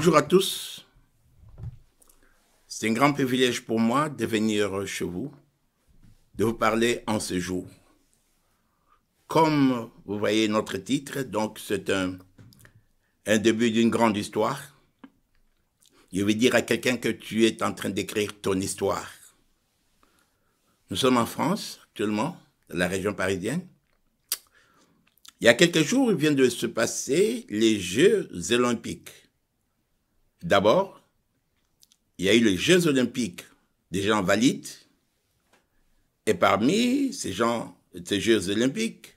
Bonjour à tous. C'est un grand privilège pour moi de venir chez vous, de vous parler en ce jour. Comme vous voyez notre titre, donc c'est un, un début d'une grande histoire. Je vais dire à quelqu'un que tu es en train d'écrire ton histoire. Nous sommes en France actuellement, dans la région parisienne. Il y a quelques jours, il vient de se passer les Jeux olympiques. D'abord, il y a eu les Jeux olympiques des gens valides. Et parmi ces gens, ces Jeux olympiques,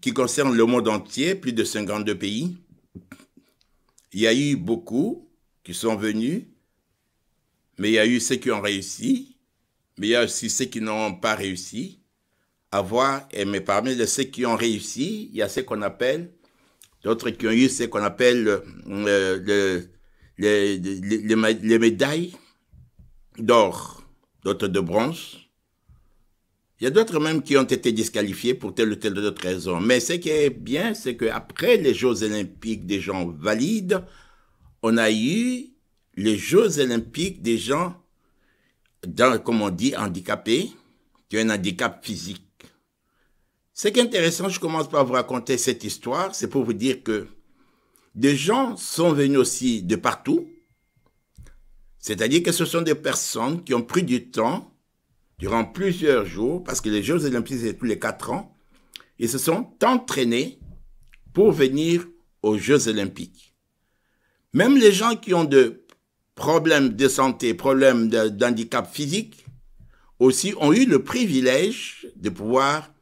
qui concernent le monde entier, plus de 52 pays, il y a eu beaucoup qui sont venus, mais il y a eu ceux qui ont réussi, mais il y a aussi ceux qui n'ont pas réussi à voir. Et mais parmi ceux qui ont réussi, il y a ceux qu'on appelle, d'autres qui ont eu ce qu'on appelle euh, le les, les, médailles d'or, d'autres de bronze. Il y a d'autres même qui ont été disqualifiés pour telle ou telle autre raison. Mais ce qui est bien, c'est qu'après les Jeux olympiques des gens valides, on a eu les Jeux olympiques des gens, dans, comme on dit, handicapés, qui ont un handicap physique. Ce qui est intéressant, je commence par vous raconter cette histoire, c'est pour vous dire que des gens sont venus aussi de partout. C'est-à-dire que ce sont des personnes qui ont pris du temps durant plusieurs jours, parce que les Jeux olympiques, c'est tous les quatre ans, et se sont entraînés pour venir aux Jeux olympiques. Même les gens qui ont des problèmes de santé, problèmes d'handicap physique, aussi ont eu le privilège de pouvoir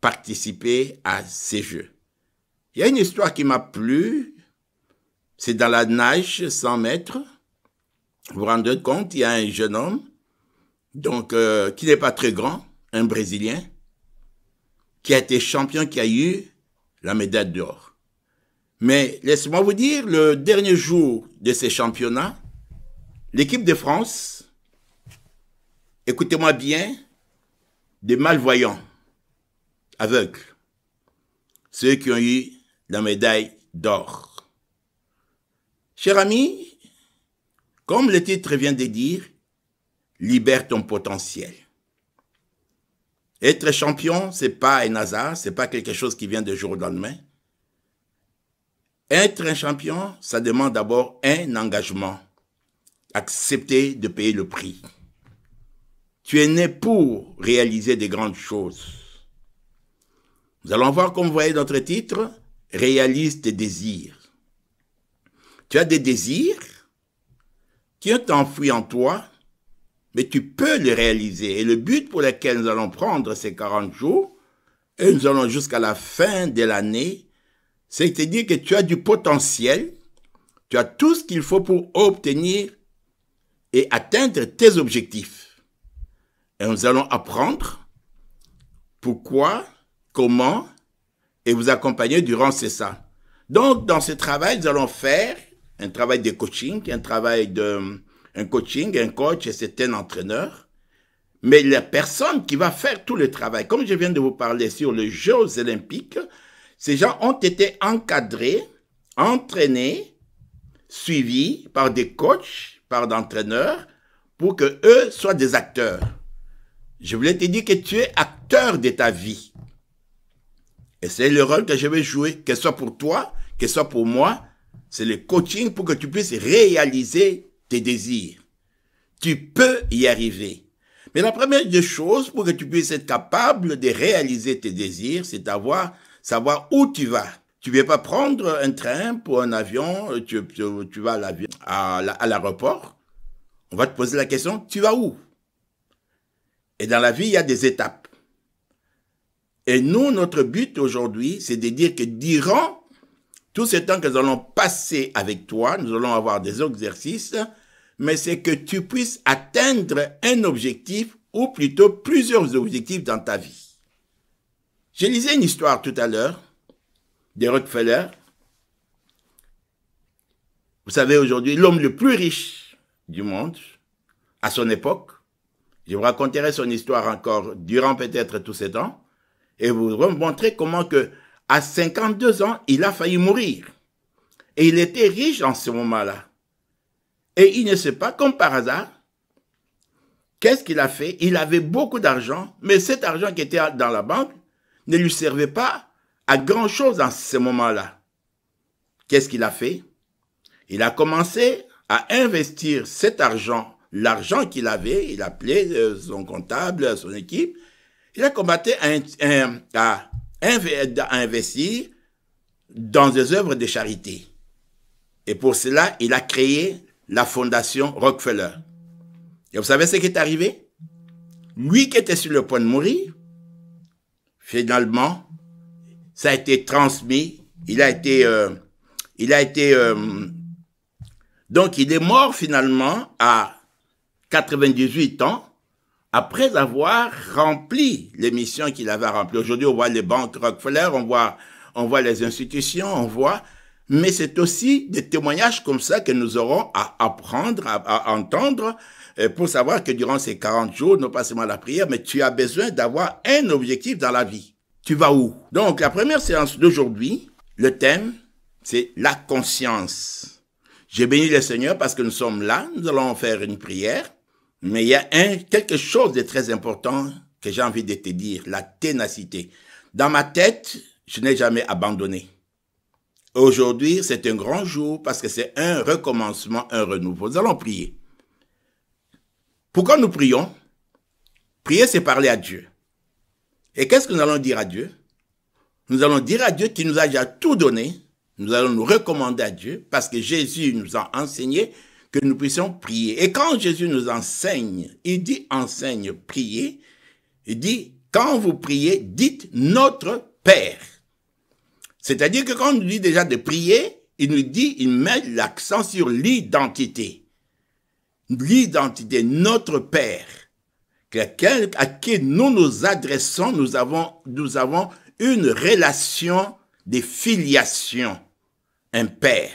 participer à ces Jeux. Il y a une histoire qui m'a plu, c'est dans la nage 100 mètres. Vous vous rendez compte, il y a un jeune homme, donc euh, qui n'est pas très grand, un Brésilien, qui a été champion, qui a eu la médaille d'or. Mais laissez-moi vous dire, le dernier jour de ces championnats, l'équipe de France, écoutez-moi bien, des malvoyants, aveugles, ceux qui ont eu la médaille d'or. Cher ami, comme le titre vient de dire, libère ton potentiel. Être champion, c'est pas un hasard, c'est pas quelque chose qui vient de jour au lendemain. Être un champion, ça demande d'abord un engagement, accepter de payer le prix. Tu es né pour réaliser des grandes choses. Nous allons voir, comme vous voyez notre titre, réalise tes désirs. Tu as des désirs qui ont enfoui en toi, mais tu peux les réaliser. Et le but pour lequel nous allons prendre ces 40 jours, et nous allons jusqu'à la fin de l'année, cest te dire que tu as du potentiel, tu as tout ce qu'il faut pour obtenir et atteindre tes objectifs. Et nous allons apprendre pourquoi, comment, et vous accompagner durant ces ça. Donc, dans ce travail, nous allons faire un travail de coaching, un travail de coaching, un coach et c'est un entraîneur. Mais la personne qui va faire tout le travail, comme je viens de vous parler sur les Jeux olympiques, ces gens ont été encadrés, entraînés, suivis par des coachs, par d'entraîneurs, pour que eux soient des acteurs. Je voulais te dire que tu es acteur de ta vie. Et c'est le rôle que je vais jouer, que ce soit pour toi, que ce soit pour moi, c'est le coaching pour que tu puisses réaliser tes désirs. Tu peux y arriver. Mais la première des choses pour que tu puisses être capable de réaliser tes désirs, c'est d'avoir, savoir où tu vas. Tu ne peux pas prendre un train pour un avion, tu, tu, vas à l'aéroport. On va te poser la question, tu vas où Et dans la vie, il y a des étapes. Et nous, notre but aujourd'hui, c'est de dire que d'Iran, tous ces temps que nous allons passer avec toi, nous allons avoir des exercices, mais c'est que tu puisses atteindre un objectif ou plutôt plusieurs objectifs dans ta vie. Je lisais une histoire tout à l'heure des Rockefeller. Vous savez, aujourd'hui, l'homme le plus riche du monde, à son époque, je vous raconterai son histoire encore durant peut-être tous ces temps, et vous montrer comment que à 52 ans, il a failli mourir. Et il était riche en ce moment-là. Et il ne sait pas, comme par hasard, qu'est-ce qu'il a fait Il avait beaucoup d'argent, mais cet argent qui était dans la banque ne lui servait pas à grand-chose en ce moment-là. Qu'est-ce qu'il a fait Il a commencé à investir cet argent, l'argent qu'il avait, il appelait euh, son comptable, son équipe, il a combattu à, à investir dans des œuvres de charité. Et pour cela, il a créé la fondation Rockefeller. Et vous savez ce qui est arrivé Lui qui était sur le point de mourir, finalement, ça a été transmis, il a été... Euh, il a été euh, donc il est mort finalement à 98 ans après avoir rempli les missions qu'il avait remplies. Aujourd'hui, on voit les banques Rockefeller, on voit, on voit les institutions, on voit, mais c'est aussi des témoignages comme ça que nous aurons à apprendre, à, entendre, euh, pour savoir que durant ces 40 jours, non pas seulement la prière, mais tu as besoin d'avoir un objectif dans la vie. Tu vas où Donc, la première séance d'aujourd'hui, le thème, c'est la conscience. J'ai béni le Seigneur parce que nous sommes là, nous allons faire une prière. Mais il y a un, quelque chose de très important que j'ai envie de te dire, la ténacité. Dans ma tête, je n'ai jamais abandonné. Aujourd'hui, c'est un grand jour parce que c'est un recommencement, un renouveau. Nous allons prier. Pourquoi nous prions Prier, c'est parler à Dieu. Et qu'est-ce que nous allons dire à Dieu Nous allons dire à Dieu qu'il nous a déjà tout donné. Nous allons nous recommander à Dieu parce que Jésus nous a enseigné que nous puissions prier. Et quand Jésus nous enseigne, il dit enseigne, prier, il dit quand vous priez, dites notre Père. C'est-à-dire que quand on nous dit déjà de prier, il nous dit, il met l'accent sur l'identité. L'identité, notre Père, à qui nous nous adressons, nous avons, nous avons une relation de filiation, un Père.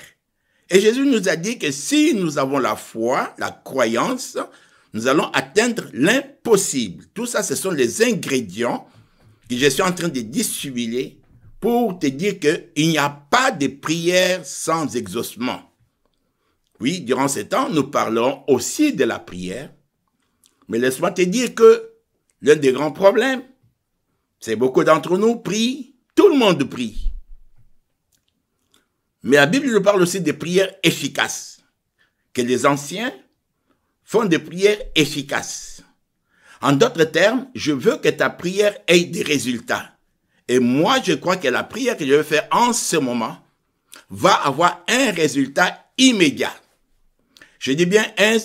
Et Jésus nous a dit que si nous avons la foi, la croyance, nous allons atteindre l'impossible. Tout ça, ce sont les ingrédients que je suis en train de dissimuler pour te dire qu'il n'y a pas de prière sans exaucement. Oui, durant ce temps, nous parlons aussi de la prière. Mais laisse-moi te dire que l'un des grands problèmes, c'est beaucoup d'entre nous prient, tout le monde prie. Mais la Bible nous parle aussi des prières efficaces, que les anciens font des prières efficaces. En d'autres termes, je veux que ta prière ait des résultats. Et moi, je crois que la prière que je vais faire en ce moment va avoir un résultat immédiat. Je dis bien un,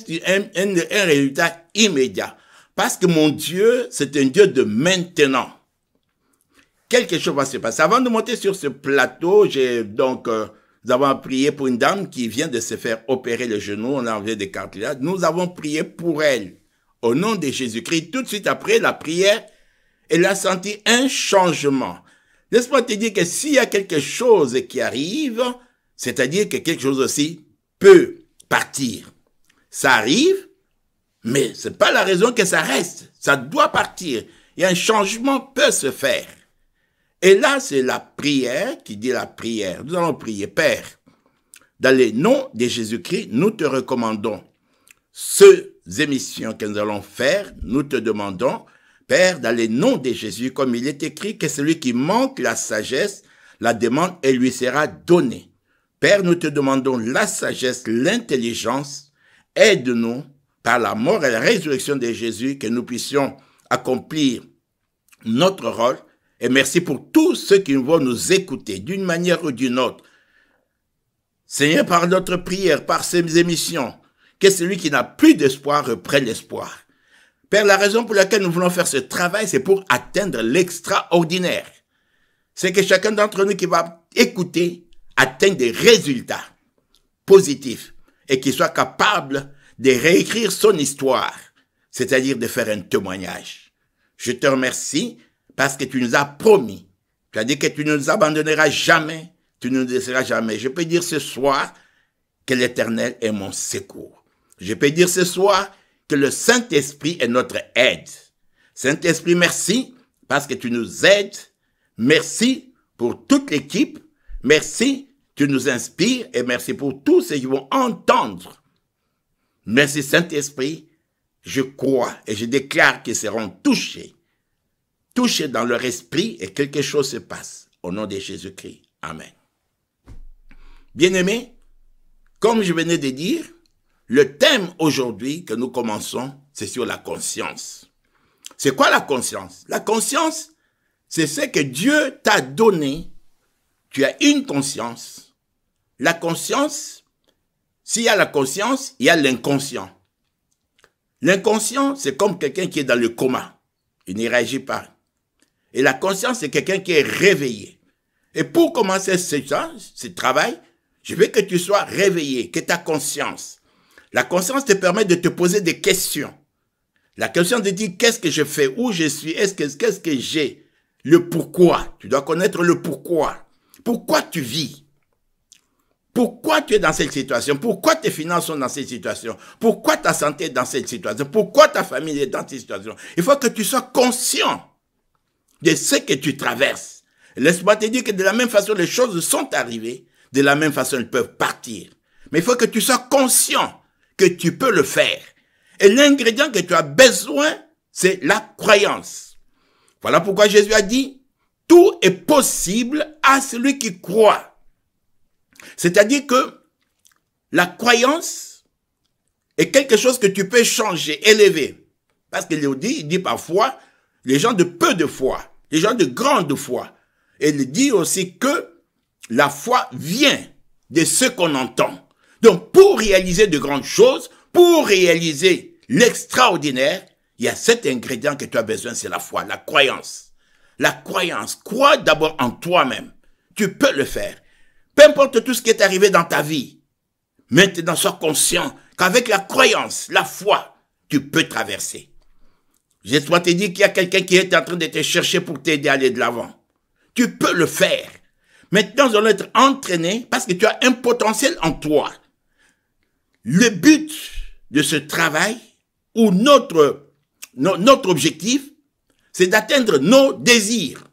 résultat immédiat. Parce que mon Dieu, c'est un Dieu de maintenant. Quelque chose va se passer. Avant de monter sur ce plateau, j'ai donc... Euh, nous avons prié pour une dame qui vient de se faire opérer le genou, en a enlevé des cartilages. Nous avons prié pour elle. Au nom de Jésus-Christ, tout de suite après la prière, elle a senti un changement. N'est-ce pas te dire que s'il y a quelque chose qui arrive, c'est-à-dire que quelque chose aussi peut partir. Ça arrive, mais c'est pas la raison que ça reste. Ça doit partir. Et un changement peut se faire. Et là, c'est la prière qui dit la prière. Nous allons prier, Père, dans le nom de Jésus-Christ, nous te recommandons ces émissions que nous allons faire. Nous te demandons, Père, dans le nom de Jésus, comme il est écrit, que celui qui manque la sagesse, la demande et lui sera donnée. Père, nous te demandons la sagesse, l'intelligence. Aide-nous par la mort et la résurrection de Jésus que nous puissions accomplir notre rôle et merci pour tous ceux qui vont nous écouter d'une manière ou d'une autre. Seigneur, par notre prière, par ces émissions, que celui qui n'a plus d'espoir reprenne l'espoir. Père, la raison pour laquelle nous voulons faire ce travail, c'est pour atteindre l'extraordinaire. C'est que chacun d'entre nous qui va écouter atteigne des résultats positifs et qu'il soit capable de réécrire son histoire, c'est-à-dire de faire un témoignage. Je te remercie parce que tu nous as promis. Tu as dit que tu ne nous abandonneras jamais, tu ne nous laisseras jamais. Je peux dire ce soir que l'Éternel est mon secours. Je peux dire ce soir que le Saint-Esprit est notre aide. Saint-Esprit, merci parce que tu nous aides. Merci pour toute l'équipe. Merci, tu nous inspires et merci pour tous ceux qui vont entendre. Merci Saint-Esprit, je crois et je déclare qu'ils seront touchés Touchez dans leur esprit et quelque chose se passe. Au nom de Jésus-Christ. Amen. Bien-aimés, comme je venais de dire, le thème aujourd'hui que nous commençons, c'est sur la conscience. C'est quoi la conscience La conscience, c'est ce que Dieu t'a donné. Tu as une conscience. La conscience, s'il y a la conscience, il y a l'inconscient. L'inconscient, c'est comme quelqu'un qui est dans le coma. Il n'y réagit pas. Et la conscience, c'est quelqu'un qui est réveillé. Et pour commencer ce, ce travail, je veux que tu sois réveillé, que ta conscience. La conscience te permet de te poser des questions. La question de dire qu'est-ce que je fais, où je suis, est-ce que, qu'est-ce que j'ai, le pourquoi. Tu dois connaître le pourquoi. Pourquoi tu vis? Pourquoi tu es dans cette situation? Pourquoi tes finances sont dans cette situation? Pourquoi ta santé est dans cette situation? Pourquoi ta famille est dans cette situation? Il faut que tu sois conscient de ce que tu traverses. Laisse-moi te dire que de la même façon, les choses sont arrivées, de la même façon, elles peuvent partir. Mais il faut que tu sois conscient que tu peux le faire. Et l'ingrédient que tu as besoin, c'est la croyance. Voilà pourquoi Jésus a dit, tout est possible à celui qui croit. C'est-à-dire que la croyance est quelque chose que tu peux changer, élever. Parce qu'il dit, dit parfois, les gens de peu de foi, les gens de grande foi. Elle dit aussi que la foi vient de ce qu'on entend. Donc pour réaliser de grandes choses, pour réaliser l'extraordinaire, il y a cet ingrédient que tu as besoin, c'est la foi, la croyance. La croyance, crois d'abord en toi-même. Tu peux le faire. Peu importe tout ce qui est arrivé dans ta vie. Maintenant, sois conscient qu'avec la croyance, la foi, tu peux traverser. Je dois te dire qu'il y a quelqu'un qui est en train de te chercher pour t'aider à aller de l'avant. Tu peux le faire. Maintenant, on est être entraîné parce que tu as un potentiel en toi. Le but de ce travail ou notre, notre objectif, c'est d'atteindre nos désirs.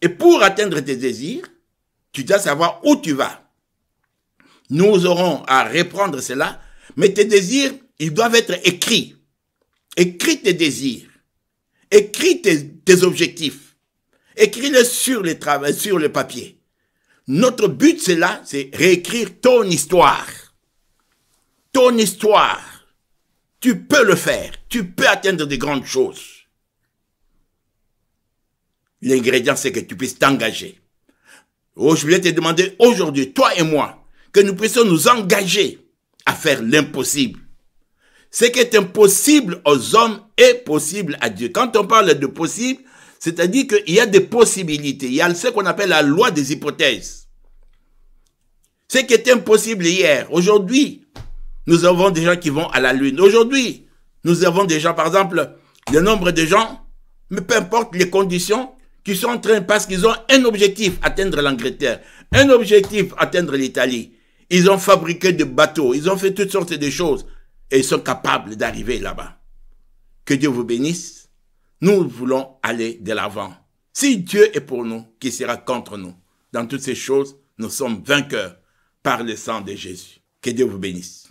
Et pour atteindre tes désirs, tu dois savoir où tu vas. Nous aurons à reprendre cela, mais tes désirs, ils doivent être écrits. Écris tes désirs. Écris tes, objectifs. Écris-les sur, sur le papier. Notre but, c'est là, c'est réécrire ton histoire. Ton histoire. Tu peux le faire. Tu peux atteindre de grandes choses. L'ingrédient, c'est que tu puisses t'engager. Oh, je voulais te demander aujourd'hui, toi et moi, que nous puissions nous engager à faire l'impossible ce qui est impossible aux hommes est possible à Dieu. Quand on parle de possible, c'est-à-dire qu'il y a des possibilités. Il y a ce qu'on appelle la loi des hypothèses. Ce qui est impossible hier, aujourd'hui, nous avons des gens qui vont à la Lune. Aujourd'hui, nous avons des gens, par exemple, le nombre de gens, mais peu importe les conditions, qui sont en train, parce qu'ils ont un objectif, atteindre l'Angleterre, un objectif, atteindre l'Italie. Ils ont fabriqué des bateaux, ils ont fait toutes sortes de choses et ils sont capables d'arriver là-bas. Que Dieu vous bénisse. Nous voulons aller de l'avant. Si Dieu est pour nous, qui sera contre nous Dans toutes ces choses, nous sommes vainqueurs par le sang de Jésus. Que Dieu vous bénisse.